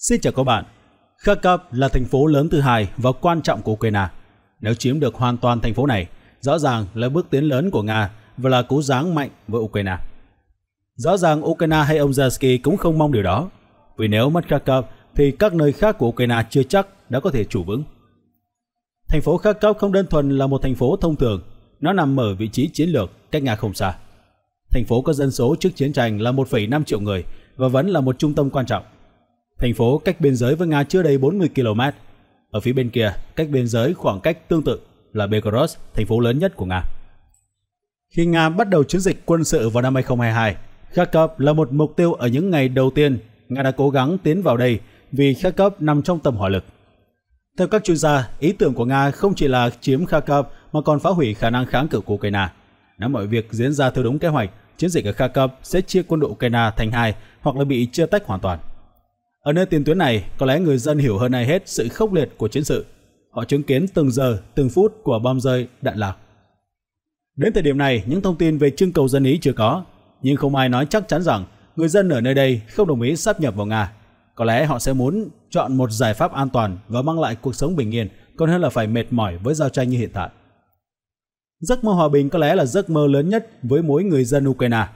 Xin chào các bạn. Kharkov là thành phố lớn thứ hai và quan trọng của Ukraine. Nếu chiếm được hoàn toàn thành phố này, rõ ràng là bước tiến lớn của Nga và là cố giáng mạnh với Ukraine. Rõ ràng Ukraine hay ông Zelensky cũng không mong điều đó, vì nếu mất Kharkov thì các nơi khác của Ukraine chưa chắc đã có thể chủ vững. Thành phố Kharkov không đơn thuần là một thành phố thông thường, nó nằm ở vị trí chiến lược cách Nga không xa. Thành phố có dân số trước chiến tranh là 1,5 triệu người và vẫn là một trung tâm quan trọng. Thành phố cách biên giới với Nga chưa đầy 40 km. Ở phía bên kia, cách biên giới khoảng cách tương tự là Belgorod, thành phố lớn nhất của Nga. Khi Nga bắt đầu chiến dịch quân sự vào năm 2022, Kharkov là một mục tiêu ở những ngày đầu tiên Nga đã cố gắng tiến vào đây vì Kharkov nằm trong tầm hỏa lực. Theo các chuyên gia, ý tưởng của Nga không chỉ là chiếm Kharkov mà còn phá hủy khả năng kháng cự của Ukraine. Nếu mọi việc diễn ra theo đúng kế hoạch, chiến dịch ở Kharkov sẽ chia quân đội Ukraine thành hai hoặc là bị chia tách hoàn toàn. Ở nơi tiền tuyến này, có lẽ người dân hiểu hơn ai hết sự khốc liệt của chiến sự. Họ chứng kiến từng giờ, từng phút của bom rơi, đạn lạc. Đến thời điểm này, những thông tin về trưng cầu dân Ý chưa có, nhưng không ai nói chắc chắn rằng người dân ở nơi đây không đồng ý sắp nhập vào Nga. Có lẽ họ sẽ muốn chọn một giải pháp an toàn và mang lại cuộc sống bình yên, còn hơn là phải mệt mỏi với giao tranh như hiện tại. Giấc mơ hòa bình có lẽ là giấc mơ lớn nhất với mỗi người dân Ukraine.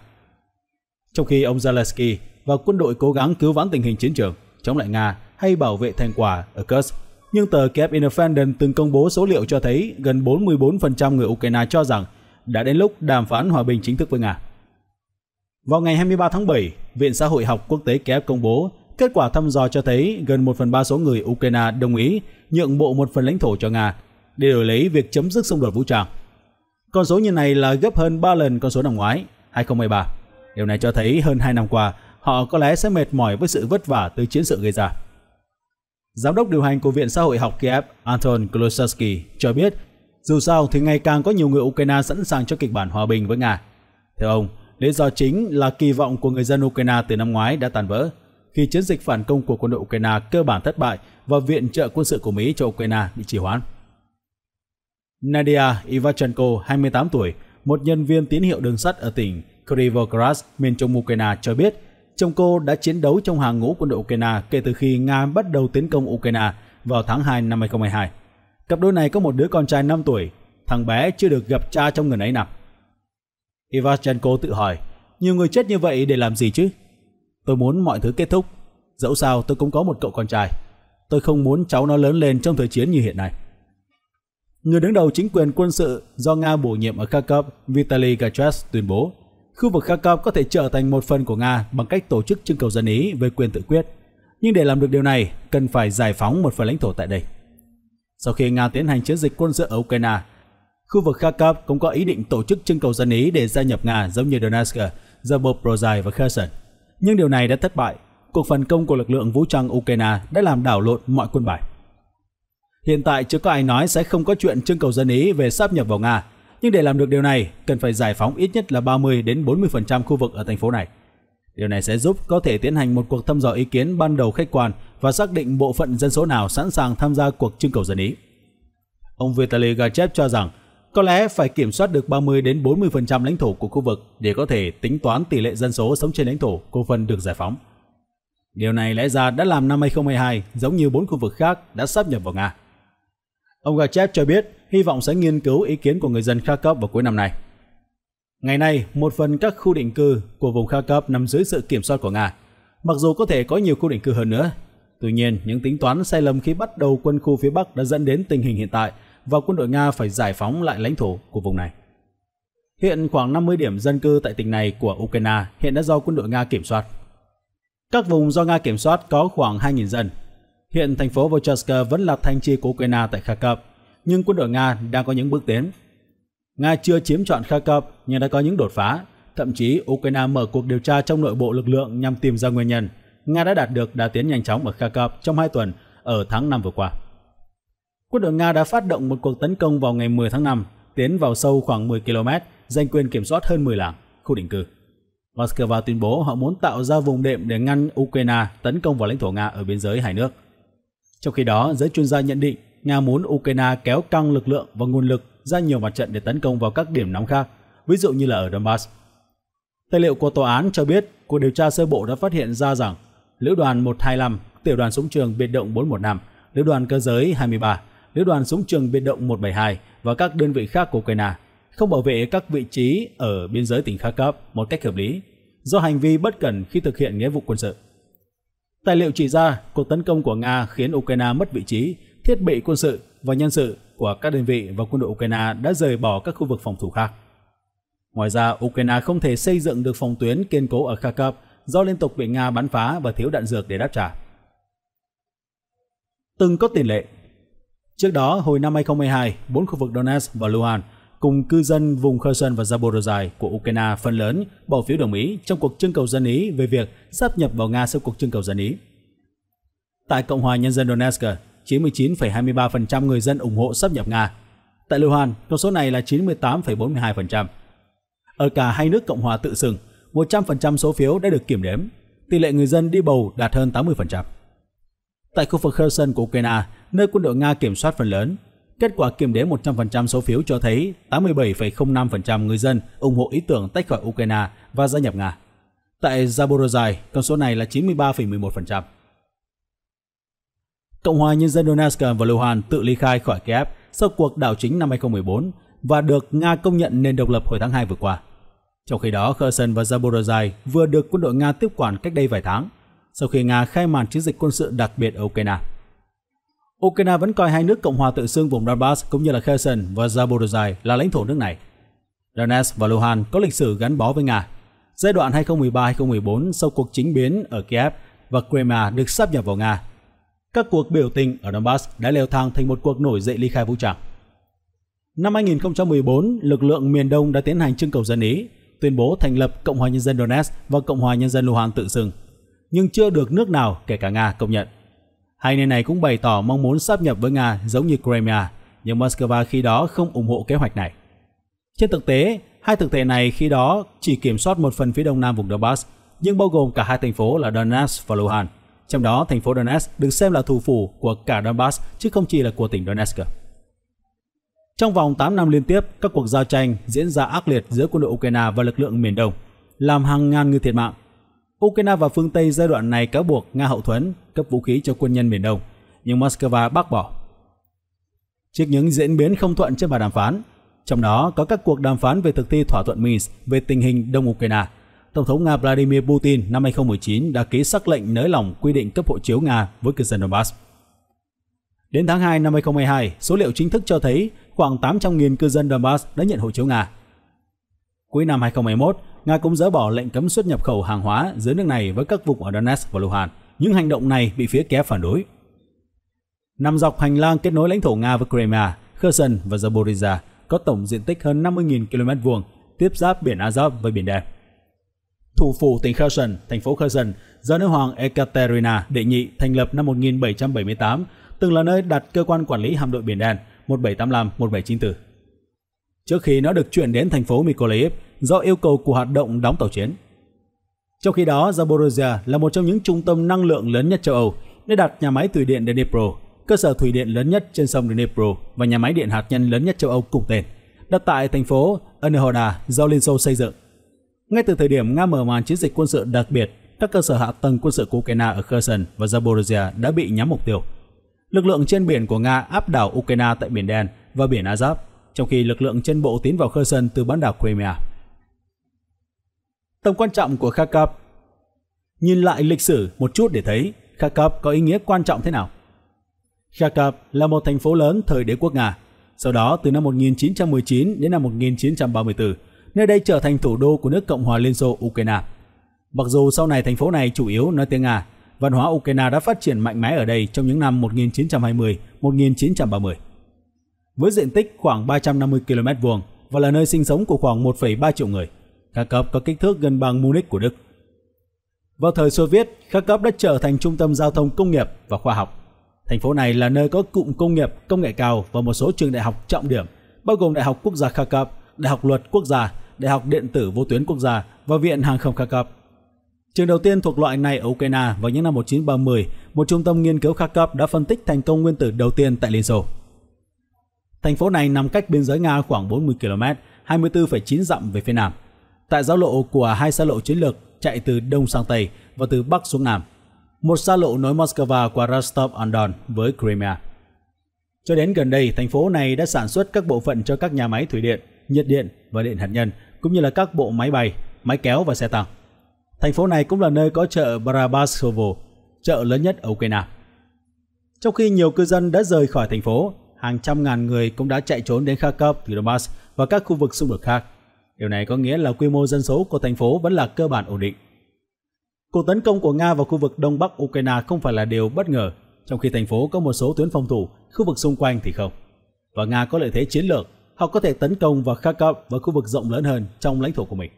Trong khi ông Zelensky và quân đội cố gắng cứu vãn tình hình chiến trường, chống lại Nga hay bảo vệ thành quả ở Kursk. Nhưng tờ Kiev Independent từng công bố số liệu cho thấy gần 44% người Ukraine cho rằng đã đến lúc đàm phán hòa bình chính thức với Nga. Vào ngày 23 tháng 7, Viện Xã hội học Quốc tế Kiev công bố kết quả thăm dò cho thấy gần 1 phần 3 số người Ukraine đồng ý nhượng bộ một phần lãnh thổ cho Nga để đổi lấy việc chấm dứt xung đột vũ trang. Con số như này là gấp hơn 3 lần con số năm ngoái, 2013. Điều này cho thấy hơn 2 năm qua, họ có lẽ sẽ mệt mỏi với sự vất vả từ chiến sự gây ra. Giám đốc điều hành của Viện Xã hội học Kiev Anton Klosowski cho biết dù sao thì ngày càng có nhiều người Ukraine sẵn sàng cho kịch bản hòa bình với Nga. Theo ông, lý do chính là kỳ vọng của người dân Ukraine từ năm ngoái đã tan vỡ khi chiến dịch phản công của quân đội Ukraine cơ bản thất bại và viện trợ quân sự của Mỹ cho Ukraine bị trì hoãn. Nadia Ivachenko, 28 tuổi, một nhân viên tín hiệu đường sắt ở tỉnh Krivograd, miền trung Ukraine cho biết Chồng cô đã chiến đấu trong hàng ngũ quân đội Ukraine kể từ khi Nga bắt đầu tiến công Ukraine vào tháng 2 năm 2022. Cặp đôi này có một đứa con trai 5 tuổi, thằng bé chưa được gặp cha trong gần ấy năm. Ivashenko tự hỏi, nhiều người chết như vậy để làm gì chứ? Tôi muốn mọi thứ kết thúc, dẫu sao tôi cũng có một cậu con trai. Tôi không muốn cháu nó lớn lên trong thời chiến như hiện nay. Người đứng đầu chính quyền quân sự do Nga bổ nhiệm ở Kharkov, Vitaly Gachev tuyên bố khu vực Kharkov có thể trở thành một phần của Nga bằng cách tổ chức trưng cầu dân Ý về quyền tự quyết. Nhưng để làm được điều này, cần phải giải phóng một phần lãnh thổ tại đây. Sau khi Nga tiến hành chiến dịch quân sự ở Ukraine, khu vực Kharkov cũng có ý định tổ chức trưng cầu dân Ý để gia nhập Nga giống như Donetsk, Zaporozhye và Kherson. Nhưng điều này đã thất bại. Cuộc phản công của lực lượng vũ trang Ukraine đã làm đảo lộn mọi quân bài. Hiện tại chưa có ai nói sẽ không có chuyện trưng cầu dân Ý về sáp nhập vào Nga, nhưng để làm được điều này, cần phải giải phóng ít nhất là 30 đến 40% khu vực ở thành phố này. Điều này sẽ giúp có thể tiến hành một cuộc thăm dò ý kiến ban đầu khách quan và xác định bộ phận dân số nào sẵn sàng tham gia cuộc trưng cầu dân ý. Ông Vitaly Gachev cho rằng có lẽ phải kiểm soát được 30 đến 40% lãnh thổ của khu vực để có thể tính toán tỷ lệ dân số sống trên lãnh thổ của phần được giải phóng. Điều này lẽ ra đã làm năm 2022 giống như bốn khu vực khác đã sắp nhập vào Nga. Ông Gachev cho biết hy vọng sẽ nghiên cứu ý kiến của người dân Kharkov vào cuối năm này. Ngày nay, một phần các khu định cư của vùng Kharkov nằm dưới sự kiểm soát của Nga, mặc dù có thể có nhiều khu định cư hơn nữa. Tuy nhiên, những tính toán sai lầm khi bắt đầu quân khu phía Bắc đã dẫn đến tình hình hiện tại và quân đội Nga phải giải phóng lại lãnh thổ của vùng này. Hiện khoảng 50 điểm dân cư tại tỉnh này của Ukraine hiện đã do quân đội Nga kiểm soát. Các vùng do Nga kiểm soát có khoảng 2.000 dân, Hiện thành phố Volchevsk vẫn là thanh trì của Ukraine tại Kharkov, nhưng quân đội Nga đang có những bước tiến. Nga chưa chiếm trọn Kharkov nhưng đã có những đột phá. Thậm chí, Ukraine mở cuộc điều tra trong nội bộ lực lượng nhằm tìm ra nguyên nhân. Nga đã đạt được đà tiến nhanh chóng ở Kharkov trong 2 tuần ở tháng 5 vừa qua. Quân đội Nga đã phát động một cuộc tấn công vào ngày 10 tháng 5, tiến vào sâu khoảng 10 km, giành quyền kiểm soát hơn 10 làng, khu định cư. Moscow tuyên bố họ muốn tạo ra vùng đệm để ngăn Ukraine tấn công vào lãnh thổ Nga ở biên giới hai nước. Trong khi đó, giới chuyên gia nhận định Nga muốn Ukraine kéo căng lực lượng và nguồn lực ra nhiều mặt trận để tấn công vào các điểm nóng khác, ví dụ như là ở Donbass. Tài liệu của tòa án cho biết, cuộc điều tra sơ bộ đã phát hiện ra rằng Lữ đoàn 125, tiểu đoàn súng trường biệt động 415, Lữ đoàn cơ giới 23, Lữ đoàn súng trường biệt động 172 và các đơn vị khác của Ukraine không bảo vệ các vị trí ở biên giới tỉnh Kharkov một cách hợp lý do hành vi bất cẩn khi thực hiện nghĩa vụ quân sự. Tài liệu chỉ ra cuộc tấn công của Nga khiến Ukraine mất vị trí, thiết bị quân sự và nhân sự của các đơn vị và quân đội Ukraine đã rời bỏ các khu vực phòng thủ khác. Ngoài ra, Ukraine không thể xây dựng được phòng tuyến kiên cố ở Kharkov do liên tục bị Nga bắn phá và thiếu đạn dược để đáp trả. Từng có tiền lệ. Trước đó, hồi năm 2022, bốn khu vực Donetsk và Luhansk cùng cư dân vùng Kherson và Zaporozhye của Ukraine phần lớn bỏ phiếu đồng ý trong cuộc trưng cầu dân Ý về việc sắp nhập vào Nga sau cuộc trưng cầu dân Ý. Tại Cộng hòa Nhân dân Donetsk, 99,23% người dân ủng hộ sắp nhập Nga. Tại Luhan, con số này là 98,42%. Ở cả hai nước Cộng hòa tự xưng, 100% số phiếu đã được kiểm đếm. Tỷ lệ người dân đi bầu đạt hơn 80%. Tại khu vực Kherson của Ukraine, nơi quân đội Nga kiểm soát phần lớn, Kết quả kiểm đếm 100% số phiếu cho thấy 87,05% người dân ủng hộ ý tưởng tách khỏi Ukraine và gia nhập Nga. Tại Zaporozhye, con số này là 93,11%. Cộng hòa Nhân dân Donetsk và Luhansk tự ly khai khỏi Kiev sau cuộc đảo chính năm 2014 và được Nga công nhận nền độc lập hồi tháng 2 vừa qua. Trong khi đó, Kherson và Zaporozhye vừa được quân đội Nga tiếp quản cách đây vài tháng, sau khi Nga khai màn chiến dịch quân sự đặc biệt ở Ukraine. Ukraine vẫn coi hai nước Cộng hòa tự xưng vùng Donbass cũng như là Kherson và Zaporozhye là lãnh thổ nước này. Donetsk và Luhansk có lịch sử gắn bó với Nga. Giai đoạn 2013-2014 sau cuộc chính biến ở Kiev và Crimea được sáp nhập vào Nga, các cuộc biểu tình ở Donbass đã leo thang thành một cuộc nổi dậy ly khai vũ trang. Năm 2014, lực lượng miền Đông đã tiến hành trưng cầu dân Ý, tuyên bố thành lập Cộng hòa Nhân dân Donetsk và Cộng hòa Nhân dân Luhansk tự xưng, nhưng chưa được nước nào, kể cả Nga, công nhận. Hai nơi này cũng bày tỏ mong muốn sáp nhập với Nga giống như Crimea, nhưng Moscow khi đó không ủng hộ kế hoạch này. Trên thực tế, hai thực thể này khi đó chỉ kiểm soát một phần phía đông nam vùng Donbass, nhưng bao gồm cả hai thành phố là Donetsk và Luhansk. Trong đó, thành phố Donetsk được xem là thủ phủ của cả Donbass chứ không chỉ là của tỉnh Donetsk. Trong vòng 8 năm liên tiếp, các cuộc giao tranh diễn ra ác liệt giữa quân đội Ukraine và lực lượng miền Đông, làm hàng ngàn người thiệt mạng, Ukraine và phương Tây giai đoạn này cáo buộc Nga hậu thuẫn cấp vũ khí cho quân nhân miền Đông, nhưng Moscow bác bỏ. Trước những diễn biến không thuận trên bàn đàm phán, trong đó có các cuộc đàm phán về thực thi thỏa thuận Minsk về tình hình Đông Ukraine, Tổng thống Nga Vladimir Putin năm 2019 đã ký sắc lệnh nới lỏng quy định cấp hộ chiếu Nga với cư dân Donbass. Đến tháng 2 năm 2022, số liệu chính thức cho thấy khoảng 800.000 cư dân Donbass đã nhận hộ chiếu Nga, Cuối năm 2021, Nga cũng dỡ bỏ lệnh cấm xuất nhập khẩu hàng hóa giữa nước này với các vùng ở Donetsk và Luhansk. Những hành động này bị phía Kiev phản đối. Nằm dọc hành lang kết nối lãnh thổ Nga với Crimea, Kherson và Zaporizhia có tổng diện tích hơn 50.000 km vuông, tiếp giáp biển Azov với biển Đen. Thủ phủ tỉnh Kherson, thành phố Kherson, do nữ hoàng Ekaterina đệ nhị thành lập năm 1778, từng là nơi đặt cơ quan quản lý hạm đội biển Đen 1785-1794 trước khi nó được chuyển đến thành phố Mykolaiv do yêu cầu của hoạt động đóng tàu chiến. Trong khi đó, Zaporozhia là một trong những trung tâm năng lượng lớn nhất châu Âu, nơi đặt nhà máy thủy điện Dnipro, cơ sở thủy điện lớn nhất trên sông Dnipro và nhà máy điện hạt nhân lớn nhất châu Âu cùng tên, đặt tại thành phố Enerhoda do Liên Xô xây dựng. Ngay từ thời điểm Nga mở màn chiến dịch quân sự đặc biệt, các cơ sở hạ tầng quân sự của Ukraine ở Kherson và Zaporozhia đã bị nhắm mục tiêu. Lực lượng trên biển của Nga áp đảo Ukraine tại Biển Đen và Biển Azov trong khi lực lượng trên bộ tiến vào khơi Kherson từ bán đảo Crimea. Tầm quan trọng của Kharkov Nhìn lại lịch sử một chút để thấy Kharkov có ý nghĩa quan trọng thế nào. Kharkov là một thành phố lớn thời đế quốc Nga. Sau đó, từ năm 1919 đến năm 1934, nơi đây trở thành thủ đô của nước Cộng hòa Liên Xô Ukraine. Mặc dù sau này thành phố này chủ yếu nói tiếng Nga, văn hóa Ukraine đã phát triển mạnh mẽ ở đây trong những năm 1920-1930 với diện tích khoảng 350 km vuông và là nơi sinh sống của khoảng 1,3 triệu người. Kharkov có kích thước gần bằng Munich của Đức. Vào thời Xô Viết, Kharkov đã trở thành trung tâm giao thông công nghiệp và khoa học. Thành phố này là nơi có cụm công nghiệp, công nghệ cao và một số trường đại học trọng điểm, bao gồm Đại học Quốc gia Kharkov, Đại học Luật Quốc gia, Đại học Điện tử Vô tuyến Quốc gia và Viện Hàng không Kharkov. Trường đầu tiên thuộc loại này ở Ukraine vào những năm 1930, một trung tâm nghiên cứu Kharkov đã phân tích thành công nguyên tử đầu tiên tại Liên Xô. Thành phố này nằm cách biên giới Nga khoảng 40 km, 24,9 dặm về phía nam. Tại giao lộ của hai xa lộ chiến lược chạy từ đông sang tây và từ bắc xuống nam. Một xa lộ nối Moscow qua Rostov-on-Don với Crimea. Cho đến gần đây, thành phố này đã sản xuất các bộ phận cho các nhà máy thủy điện, nhiệt điện và điện hạt nhân, cũng như là các bộ máy bay, máy kéo và xe tăng. Thành phố này cũng là nơi có chợ Barabasovo, chợ lớn nhất ở Ukraine. Trong khi nhiều cư dân đã rời khỏi thành phố, hàng trăm ngàn người cũng đã chạy trốn đến Kharkov, Donbass và các khu vực xung đột khác. Điều này có nghĩa là quy mô dân số của thành phố vẫn là cơ bản ổn định. Cuộc tấn công của Nga vào khu vực đông bắc Ukraine không phải là điều bất ngờ, trong khi thành phố có một số tuyến phòng thủ, khu vực xung quanh thì không. Và Nga có lợi thế chiến lược, họ có thể tấn công vào Kharkov và khu vực rộng lớn hơn trong lãnh thổ của mình.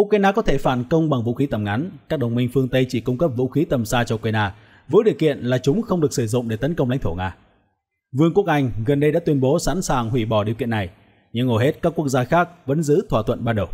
Ukraine có thể phản công bằng vũ khí tầm ngắn, các đồng minh phương Tây chỉ cung cấp vũ khí tầm xa cho Ukraine với điều kiện là chúng không được sử dụng để tấn công lãnh thổ Nga. Vương quốc Anh gần đây đã tuyên bố sẵn sàng hủy bỏ điều kiện này, nhưng hầu hết các quốc gia khác vẫn giữ thỏa thuận ban đầu.